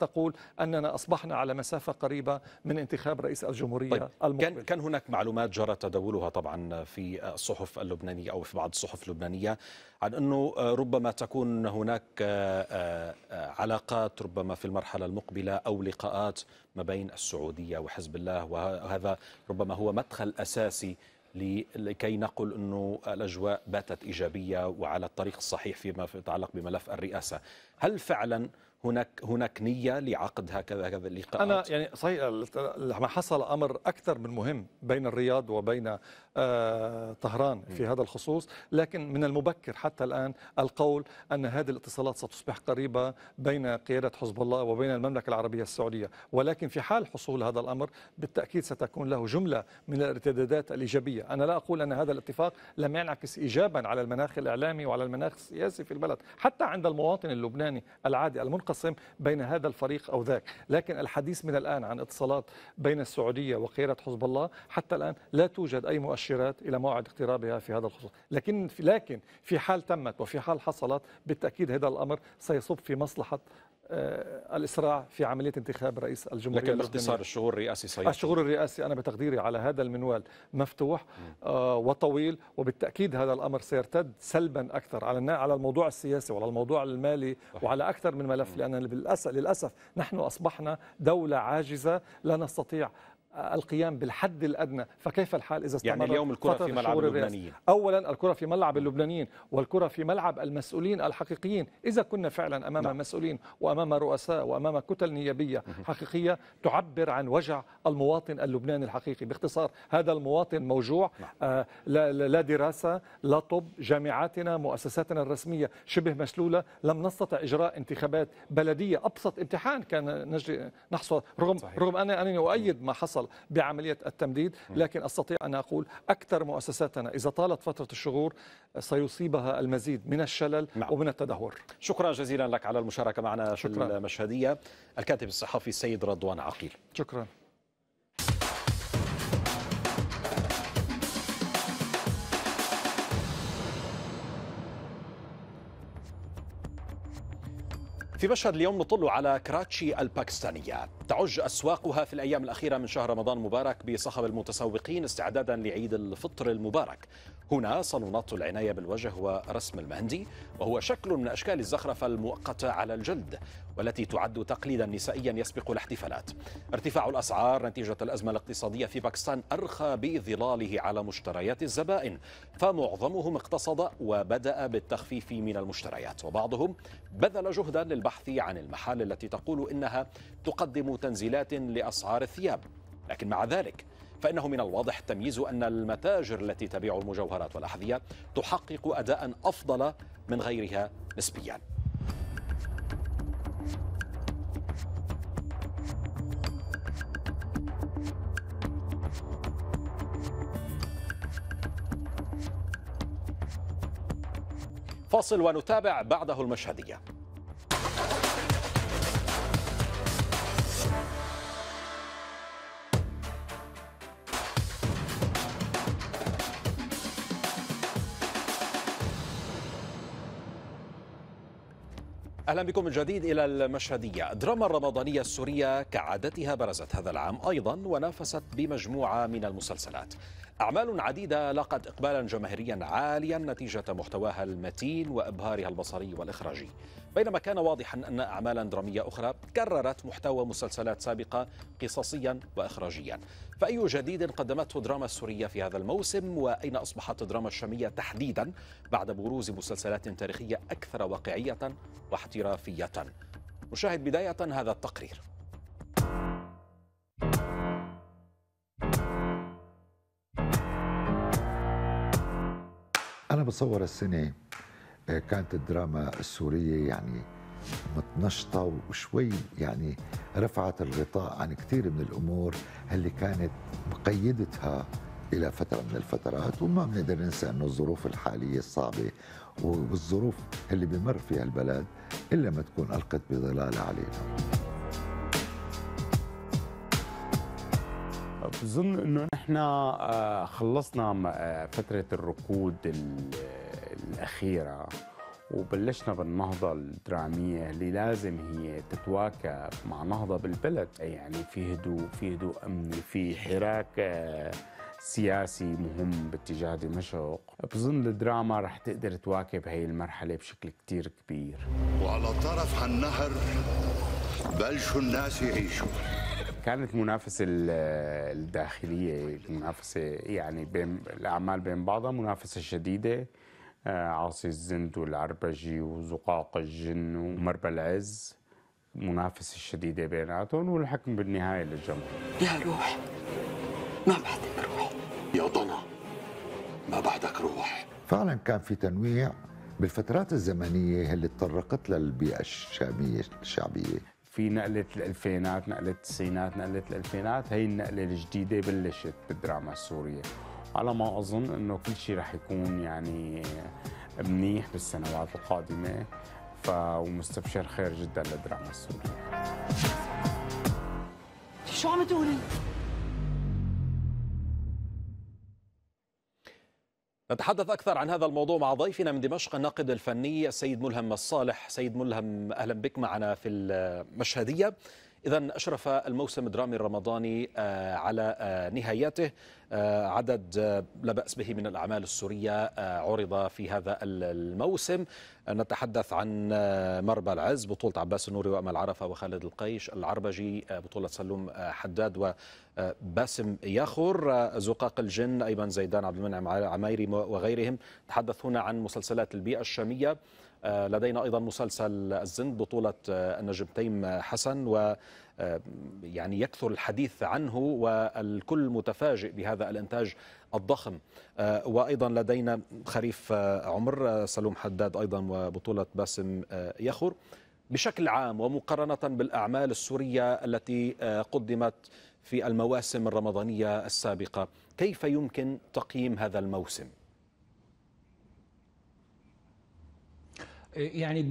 تقول أننا أصبحنا على مسافة قريبة من انتخاب رئيس الجمهورية طيب. المقبل كان هناك معلومات جرى تداولها طبعا في الصحف اللبنانية أو في بعض الصحف اللبنانية عن أنه آه، ربما تكون هناك آه، آه، علاقات ربما في المرحلة المقبلة أو لقاءات ما بين السعودية وحزب الله وهذا ربما هو مدخل أساسي لكي نقول أنه الأجواء باتت إيجابية وعلى الطريق الصحيح فيما يتعلق بملف الرئاسة هل فعلا هناك هناك نيه لعقد هكذا هكذا اللقاءات انا يعني صحيح ما حصل امر اكثر من مهم بين الرياض وبين آه، طهران في هذا الخصوص لكن من المبكر حتى الآن القول أن هذه الاتصالات ستصبح قريبة بين قيادة حزب الله وبين المملكة العربية السعودية ولكن في حال حصول هذا الأمر بالتأكيد ستكون له جملة من الارتدادات الإيجابية أنا لا أقول أن هذا الاتفاق لم ينعكس إيجابا على المناخ الإعلامي وعلى المناخ السياسي في البلد حتى عند المواطن اللبناني العادي المنقسم بين هذا الفريق أو ذاك لكن الحديث من الآن عن اتصالات بين السعودية وقيادة حزب الله حتى الآن لا توجد أي مؤشر المؤشرات الى موعد اقترابها في هذا الخصوص، لكن في لكن في حال تمت وفي حال حصلت بالتاكيد هذا الامر سيصب في مصلحه آه، الاسراع في عمليه انتخاب رئيس الجمهوريه لكن باختصار الشغل الرئاسي سيطول الشغل الرئاسي انا بتقديري على هذا المنوال مفتوح آه، وطويل وبالتاكيد هذا الامر سيرتد سلبا اكثر على على الموضوع السياسي وعلى الموضوع المالي وعلى اكثر من ملف لان للاسف للاسف نحن اصبحنا دوله عاجزه لا نستطيع القيام بالحد الادنى فكيف الحال اذا استمر يعني اليوم الكره في ملعب اللبنانيين اولا الكره في ملعب اللبنانيين والكره في ملعب المسؤولين الحقيقيين اذا كنا فعلا امام نعم. لا. مسؤولين وامام رؤساء وامام كتل نيابيه حقيقيه تعبر عن وجع المواطن اللبناني الحقيقي باختصار هذا المواطن موجوع نعم. آه، لا. لا, لا دراسه لا طب جامعاتنا مؤسساتنا الرسميه شبه مشلوله لم نستطع اجراء انتخابات بلديه ابسط امتحان كان نجري نحصل رغم صحيح. رغم انا انني اؤيد نعم. ما حصل بعملية التمديد لكن أستطيع أن أقول أكثر مؤسساتنا إذا طالت فترة الشغور سيصيبها المزيد من الشلل نعم. ومن التدهور شكرا جزيلا لك على المشاركة معنا شكرا. في المشهدية الكاتب الصحفي السيد رضوان عقيل شكرا في مشهد اليوم نطل على كراتشي الباكستانية تعج أسواقها في الأيام الأخيرة من شهر رمضان المبارك بصخب المتسوقين استعدادا لعيد الفطر المبارك هنا صالونات العناية بالوجه ورسم المهندي وهو شكل من أشكال الزخرفة المؤقتة على الجلد والتي تعد تقليدا نسائيا يسبق الاحتفالات ارتفاع الأسعار نتيجة الأزمة الاقتصادية في باكستان أرخى بظلاله على مشتريات الزبائن فمعظمهم اقتصد وبدأ بالتخفيف من المشتريات وبعضهم بذل جهدا للبعض البحث عن المحال التي تقول انها تقدم تنزيلات لاسعار الثياب لكن مع ذلك فإنه من الواضح تمييز أن المتاجر التي تبيع المجوهرات والأحذية تحقق أداء أفضل من غيرها نسبيا فاصل ونتابع بعده المشهديه أهلا بكم من جديد إلى المشهدية الدراما الرمضانية السورية كعادتها برزت هذا العام أيضا ونافست بمجموعة من المسلسلات أعمال عديدة لاقت إقبالا جماهيريا عاليا نتيجة محتواها المتين وإبهارها البصري والإخراجي بينما كان واضحا أن أعمالا درامية أخرى كررت محتوى مسلسلات سابقة قصصيا وإخراجيا فأي جديد قدمته الدراما السورية في هذا الموسم وأين أصبحت الدراما الشامية تحديدا بعد بروز مسلسلات تاريخية أكثر واقعية واحترافية نشاهد بداية هذا التقرير انا بتصور السنه آه، كانت الدراما السوريه يعني متنشطة وشوي يعني رفعت الغطاء عن كثير من الأمور اللي كانت مقيدتها إلى فترة من الفترات وما بنقدر ننسى أنه الظروف الحالية الصعبة والظروف اللي بمر فيها البلد إلا ما تكون ألقت بظلالها علينا بظن انه احنا آه، خلصنا آه، فترة الركود الأخيرة وبلشنا بالنهضة الدرامية اللي لازم هي تتواكب مع نهضة بالبلد يعني في هدوء في هدوء أمني في حراك آه، سياسي مهم باتجاه دمشق بظن الدراما رح تقدر تواكب هاي المرحلة بشكل كتير كبير وعلى طرف النهر بلشوا الناس يعيشوا كانت منافسة الداخلية منافسة يعني بين الأعمال بين بعضها منافسة شديدة آه، عاصي الزند والعربجي وزقاق الجن ومربى العز منافسة شديدة بيناتهم والحكم بالنهاية للجمهور يا روح ما بعدك روح يا ضنا ما بعدك روح فعلا كان في تنويع بالفترات الزمنية اللي تطرقت للبيئة الشامية الشعبية في نقلة الألفينات نقلة التسعينات نقلة الألفينات هي النقلة الجديدة بلشت بالدراما السورية على ما أظن أنه كل شيء رح يكون يعني منيح بالسنوات القادمة ف... ومستبشر خير جدا للدراما السورية شو عم تقولي؟ نتحدث أكثر عن هذا الموضوع مع ضيفنا من دمشق الناقد الفني السيد ملهم الصالح سيد ملهم أهلا بك معنا في المشهدية إذا أشرف الموسم الدرامي الرمضاني آه، على آه، نهايته آه، عدد لا بأس به من الأعمال السورية عرض في هذا الموسم نتحدث عن مربى العز بطولة عباس النوري وأمل عرفة وخالد القيش العربجي بطولة سلوم حداد باسم ياخور زقاق الجن أيضا زيدان عبد المنعم عمايري وغيرهم تحدث هنا عن مسلسلات البيئة الشامية آه، لدينا أيضا مسلسل الزند بطولة آه، النجم تيم آه، حسن و يعني يكثر الحديث عنه والكل متفاجئ بهذا الإنتاج الضخم وأيضا لدينا خريف عمر سلوم حداد أيضا وبطولة باسم ياخور بشكل عام ومقارنة بالأعمال السورية التي قدمت في المواسم الرمضانية السابقة كيف يمكن تقييم هذا الموسم؟ يعني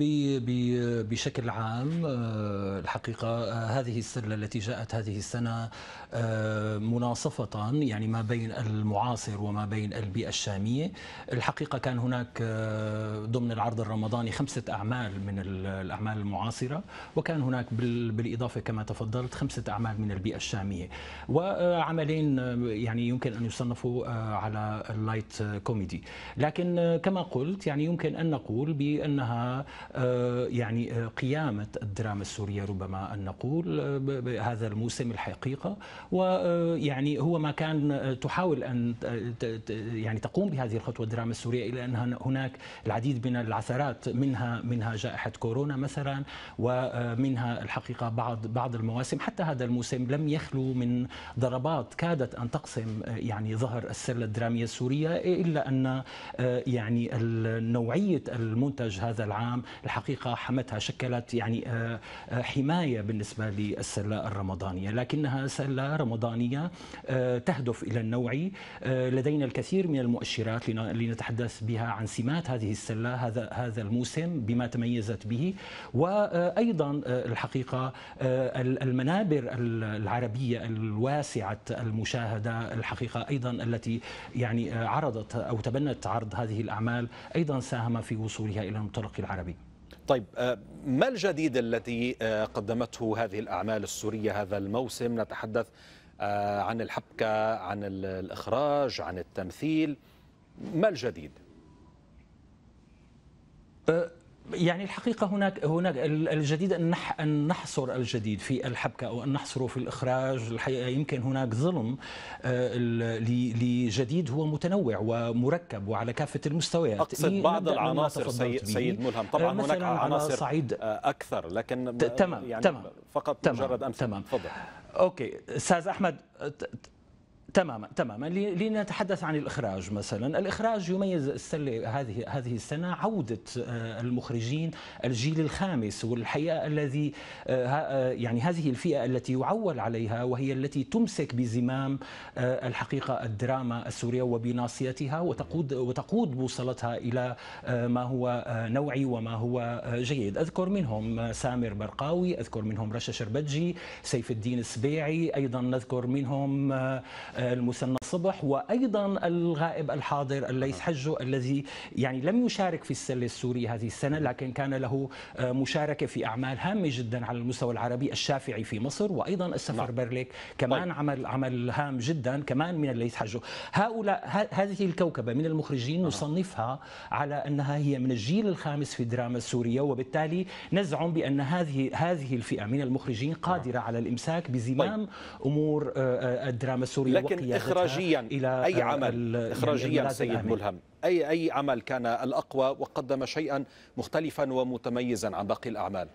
بشكل عام آه، الحقيقة آه، هذه السلة التي جاءت هذه السنة آه، مناصفة يعني ما بين المعاصر وما بين البيئة الشامية الحقيقة كان هناك ضمن العرض الرمضاني خمسة أعمال من الأعمال المعاصرة وكان هناك بالإضافة كما تفضلت خمسة أعمال من البيئة الشامية وعملين يعني يمكن أن يصنفوا على اللايت كوميدي لكن كما قلت يعني يمكن أن نقول بأنها آه، يعني آه، قيامة الدراما السورية ربما أن نقول آه، هذا الموسم الحقيقة ويعني هو ما كان تحاول أن يعني تقوم بهذه الخطوة الدراما السورية إلى أن هناك العديد من العثرات منها منها جائحة كورونا مثلا ومنها الحقيقة بعض بعض المواسم حتى هذا الموسم لم يخلو من ضربات كادت أن تقسم يعني ظهر السلة الدرامية السورية إلا أن يعني نوعية المنتج هذا هذا العام الحقيقة حمتها شكلت يعني آه، آه، حماية بالنسبة للسلة الرمضانية لكنها سلة رمضانية آه، تهدف إلى النوعي لدينا الكثير من المؤشرات لنتحدث بها عن سمات هذه السلة هذا هذا الموسم بما تميزت به وأيضا الحقيقة المنابر العربية الواسعة المشاهدة الحقيقة أيضا التي يعني عرضت أو تبنت عرض هذه الأعمال أيضا ساهم في وصولها إلى المطلع الشرق العربي طيب آه، ما الجديد الذي آه، قدمته هذه الأعمال السورية هذا الموسم نتحدث آه، عن الحبكة عن الإخراج عن التمثيل ما الجديد؟ يعني الحقيقه هناك هناك الجديد ان ان نحصر الجديد في الحبكه او ان نحصره في الاخراج الحقيقه يمكن هناك ظلم آه، لجديد هو متنوع ومركب وعلى كافه المستويات اقصد بعض العناصر سيد, سيد ملهم طبعا آه، هناك عناصر صعيد آه، اكثر لكن تمام يعني تمام فقط تمام مجرد امثله تمام تفضل اوكي استاذ احمد تماما تماما لنتحدث عن الاخراج مثلا الاخراج يميز السله هذه هذه السنه عوده آه، المخرجين الجيل الخامس والحقيقه الذي آه، آه، يعني هذه الفئه التي يعول عليها وهي التي تمسك بزمام الحقيقه الدراما السوريه وبناصيتها وتقود وتقود بوصلتها الى ما هو نوعي وما هو جيد اذكر منهم سامر برقاوي اذكر منهم رشا شربتجي سيف الدين السبيعي ايضا نذكر منهم المثنى صبح وايضا الغائب الحاضر الليث نعم. حجو الذي يعني لم يشارك في السله السوريه هذه السنه لكن كان له آه، مشاركه في اعمال هامه جدا على المستوى العربي الشافعي في مصر وايضا السفر نعم. برليك كمان طيب. عمل عمل هام جدا كمان من الليث حجو هؤلاء هذه الكوكبه من المخرجين نعم. نصنفها على انها هي من الجيل الخامس في الدراما السوريه وبالتالي نزعم بان هذه هذه الفئه من المخرجين قادره على الامساك بزمام طيب. امور آه، آه، الدراما السوريه لكن إخراجيا إلى أي عمل إخراجيا سيد الأمين. ملهم أي أي عمل كان الأقوى وقدم شيئا مختلفا ومتميزا عن باقي الأعمال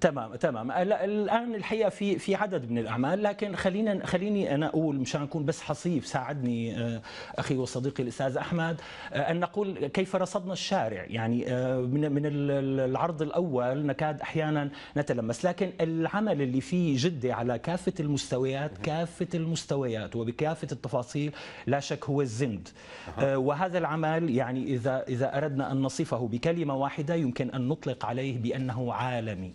تمام تمام الان الحقيقه في في عدد من الاعمال لكن خلينا خليني انا اقول مشان اكون بس حصيف ساعدني آه، اخي وصديقي الاستاذ احمد آه، ان نقول كيف رصدنا الشارع يعني آه، من من العرض الاول نكاد احيانا نتلمس لكن العمل اللي فيه جده على كافه المستويات كافه المستويات وبكافه التفاصيل لا شك هو الزند وهذا العمل يعني اذا اذا اردنا ان نصفه بكلمه واحده يمكن ان نطلق عليه بانه عالمي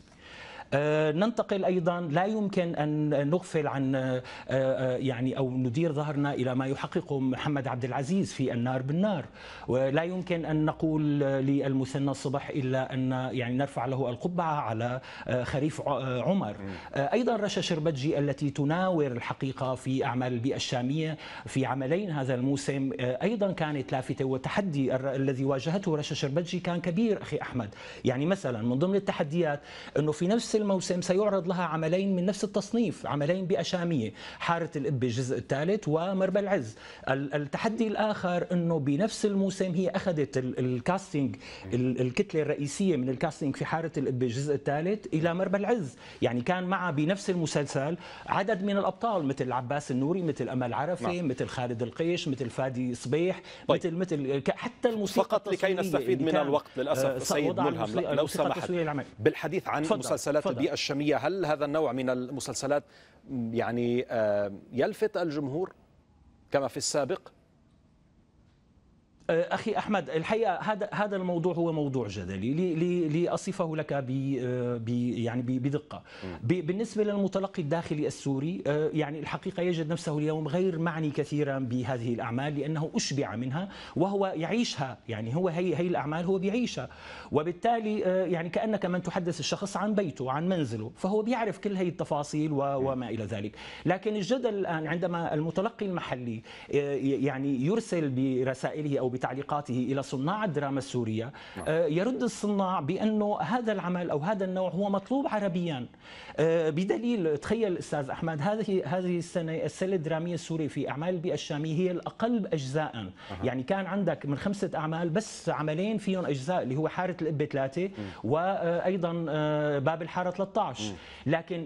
آه، ننتقل ايضا لا يمكن ان نغفل عن آه، آه، يعني او ندير ظهرنا الى ما يحققه محمد عبد العزيز في النار بالنار ولا يمكن ان نقول للمثنى الصبح الا ان يعني نرفع له القبعه على خريف عمر ايضا رشا شربتجي التي تناور الحقيقه في اعمال البيئه الشاميه في عملين هذا الموسم ايضا كانت لافته والتحدي الذي واجهته رشا شربتجي كان كبير اخي احمد يعني مثلا من ضمن التحديات انه في نفس الموسم سيعرض لها عملين من نفس التصنيف عملين بأشامية حارة الإبة الجزء الثالث ومربى العز التحدي الآخر أنه بنفس الموسم هي أخذت الكاستنج الكتلة الرئيسية من الكاستنج في حارة الإبة الجزء الثالث إلى مربى العز يعني كان معها بنفس المسلسل عدد من الأبطال مثل عباس النوري مثل أمل عرفة نعم. مثل خالد القيش مثل فادي صبيح طيب. مثل مثل حتى الموسيقى فقط لكي نستفيد من الوقت للأسف آه، سيد ملهم لو سمحت بالحديث عن فضل. مسلسلات البيئة الشامية هل هذا النوع من المسلسلات يعني آه، يلفت الجمهور كما في السابق؟ آه، اخي احمد الحقيقه هذا هذا الموضوع هو موضوع جدلي لاصفه لك ب يعني بدقه بالنسبه للمتلقي الداخلي السوري آه، يعني الحقيقه يجد نفسه اليوم غير معني كثيرا بهذه الاعمال لانه اشبع منها وهو يعيشها يعني هو هي هي الاعمال هو بيعيشها وبالتالي آه، يعني كانك من تحدث الشخص عن بيته عن منزله فهو بيعرف كل هي التفاصيل وما الى ذلك لكن الجدل الان عندما المتلقي المحلي يعني يرسل برسائله او بتعليقاته الى صناع الدراما السوريه نعم. آه، يرد الصناع بانه هذا العمل او هذا النوع هو مطلوب عربيا آه، بدليل تخيل استاذ احمد هذه هذه السنه السله الدراميه السوريه في اعمال البيئه الشاميه هي الاقل اجزاء يعني كان عندك من خمسه اعمال بس عملين فيهم اجزاء اللي هو حاره الابه ثلاثه وايضا آه، باب الحاره 13 لكن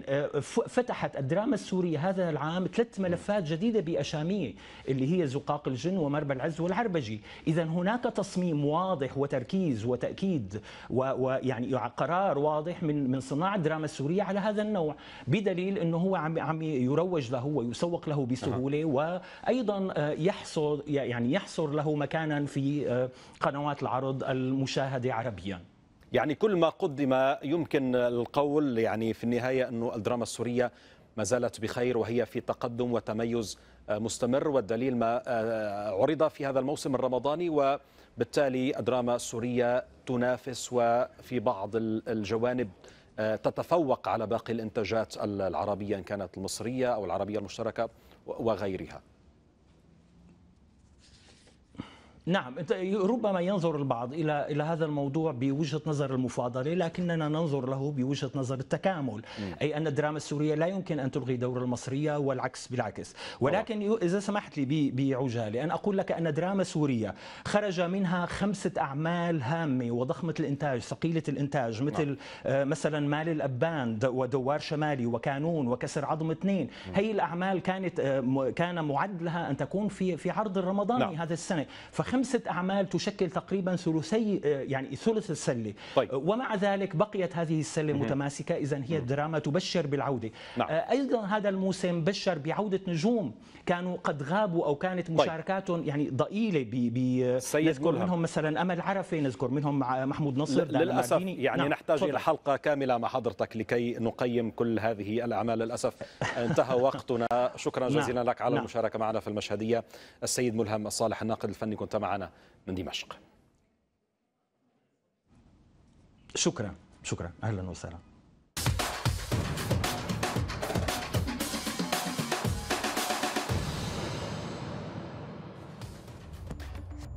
فتحت الدراما السوريه هذا العام ثلاث ملفات جديده بيئه شاميه اللي هي زقاق الجن ومربى العز والعربجي إذا هناك تصميم واضح وتركيز وتأكيد ويعني قرار واضح من من صناع الدراما السورية على هذا النوع بدليل أنه هو عم عم يروج له ويسوق له بسهولة وأيضا آه، يحصر يعني يحصر له مكانا في آه، قنوات العرض المشاهدة عربيا يعني كل ما قدم يمكن القول يعني في النهاية أنه الدراما السورية ما زالت بخير وهي في تقدم وتميز مستمر والدليل ما آه، آه، عرض في هذا الموسم الرمضاني وبالتالي الدراما السورية تنافس وفي بعض الجوانب آه، تتفوق على باقي الانتاجات العربية إن كانت المصرية أو العربية المشتركة وغيرها نعم ربما ينظر البعض الى الى هذا الموضوع بوجهه نظر المفاضله لكننا ننظر له بوجهه نظر التكامل اي ان الدراما السوريه لا يمكن ان تلغي دور المصريه والعكس بالعكس ولكن أوه. اذا سمحت لي بعجاله ان اقول لك ان دراما سوريه خرج منها خمسه اعمال هامه وضخمه الانتاج ثقيله الانتاج نعم. مثل آه، مثلا مال الابان ودوار شمالي وكانون وكسر عظم اثنين هي الاعمال كانت آه، كان معد لها ان تكون في في عرض الرمضاني نعم. هذا السنه فخمسة خمسه اعمال تشكل تقريبا ثلثي آه، يعني ثلث السله طيب. آه، ومع ذلك بقيت هذه السله مم. متماسكه اذا هي مم. الدراما تبشر بالعوده نعم. آه، ايضا هذا الموسم بشر بعوده نجوم كانوا قد غابوا او كانت طيب. مشاركاتهم يعني ضئيله ب ب نذكر منهم مثلا امل عرفه نذكر منهم محمود نصر للاسف يعني نعم. نحتاج الى حلقه كامله مع حضرتك لكي نقيم كل هذه الاعمال للاسف انتهى وقتنا شكرا نعم، جزيلا لك على نعم. المشاركه معنا في المشهديه السيد ملهم الصالح الناقد الفني كنت معنا من دمشق شكرا شكرا اهلا وسهلا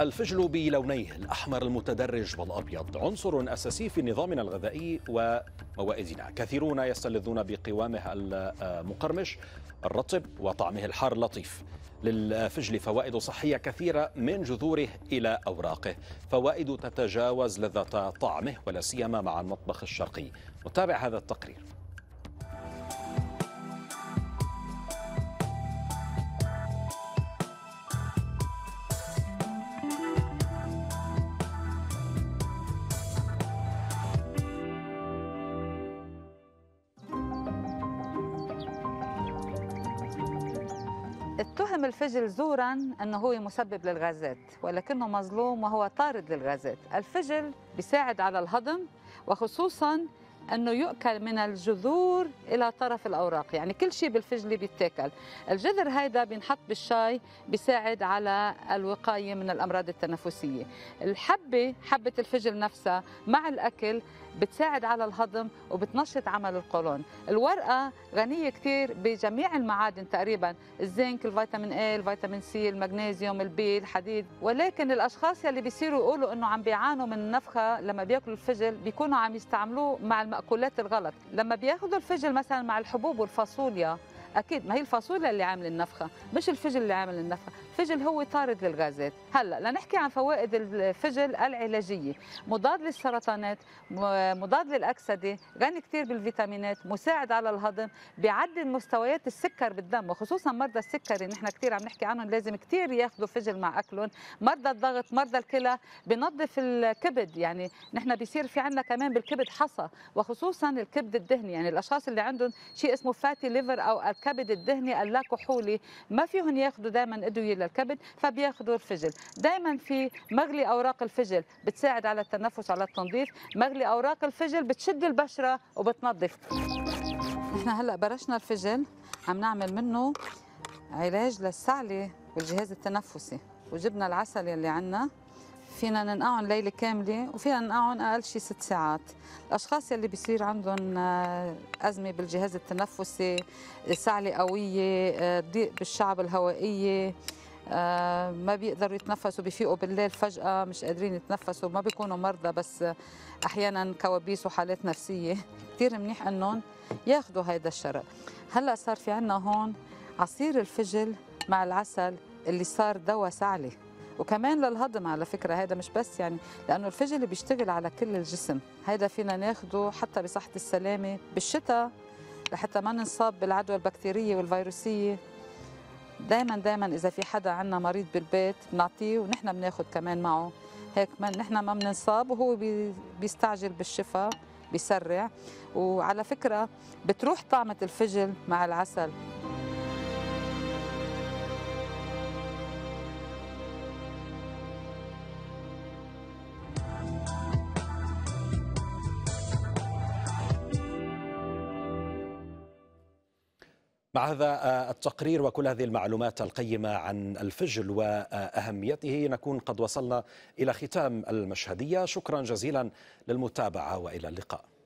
الفجل بلونيه الأحمر المتدرج والأبيض عنصر أساسي في نظامنا الغذائي وموائدنا كثيرون يستلذون بقوامه المقرمش الرطب وطعمه الحار اللطيف للفجل فوائد صحية كثيرة من جذوره إلى أوراقه فوائد تتجاوز لذة طعمه ولا سيما مع المطبخ الشرقي نتابع هذا التقرير الفجل زورا أنه هو مسبب للغازات ولكنه مظلوم وهو طارد للغازات الفجل بيساعد على الهضم وخصوصا انه يؤكل من الجذور الى طرف الاوراق يعني كل شيء بالفجله بيتاكل الجذر هيدا بينحط بالشاي بيساعد على الوقايه من الامراض التنفسيه الحبه حبه الفجل نفسها مع الاكل بتساعد على الهضم وبتنشط عمل القولون الورقه غنيه كثير بجميع المعادن تقريبا الزنك الفيتامين اي الفيتامين سي المغنيسيوم البي الحديد ولكن الاشخاص يلي بيصيروا يقولوا انه عم بيعانوا من النفخه لما بياكلوا الفجل بيكونوا عم يستعملوه مع الم... المأكولات الغلط لما بياخذوا الفجل مثلا مع الحبوب والفاصوليا اكيد ما هي الفاصوليا اللي عامل النفخه مش الفجل اللي عامل النفخه الفجل هو طارد للغازات هلا لنحكي عن فوائد الفجل العلاجيه مضاد للسرطانات مضاد للاكسده غني كثير بالفيتامينات مساعد على الهضم بيعدل مستويات السكر بالدم وخصوصا مرضى السكري نحن كثير عم نحكي عنهم لازم كثير ياخذوا فجل مع اكلهم مرضى الضغط مرضى الكلى بنظف الكبد يعني نحن بيصير في عندنا كمان بالكبد حصى وخصوصا الكبد الدهني يعني الاشخاص اللي عندهم شيء اسمه فاتي ليفر او الكبد الدهني اللاكحولي ما فيهم ياخذوا دائما ادويه للكبد فبياخذوا الفجل دائما في مغلي اوراق الفجل بتساعد على التنفس على التنظيف مغلي اوراق الفجل بتشد البشره وبتنظف احنا هلا برشنا الفجل عم نعمل منه علاج للسعلة والجهاز التنفسي وجبنا العسل اللي عندنا فينا ننقعهم ليلة كاملة وفينا ننقعهم أقل شيء ست ساعات الأشخاص يلي بيصير عندهم آه، أزمة بالجهاز التنفسي سعلة قوية آه، ضيق بالشعب الهوائية آه، ما بيقدروا يتنفسوا بفيقوا بالليل فجأة مش قادرين يتنفسوا ما بيكونوا مرضى بس أحيانا كوابيس وحالات نفسية كثير منيح أنهم ياخذوا هيدا الشرق هلأ صار في عنا هون عصير الفجل مع العسل اللي صار دواء سعلي وكمان للهضم على فكره هذا مش بس يعني لانه الفجل بيشتغل على كل الجسم هذا فينا ناخده حتى بصحه السلامه بالشتاء لحتى ما ننصاب بالعدوى البكتيريه والفيروسيه دائما دائما اذا في حدا عندنا مريض بالبيت بنعطيه ونحن بناخذ كمان معه هيك ما نحن ما بننصاب وهو بيستعجل بالشفاء بيسرع وعلى فكره بتروح طعمه الفجل مع العسل مع هذا آه، التقرير وكل هذه المعلومات القيمة عن الفجل وأهميته نكون قد وصلنا إلى ختام المشهدية شكرا جزيلا للمتابعة وإلى اللقاء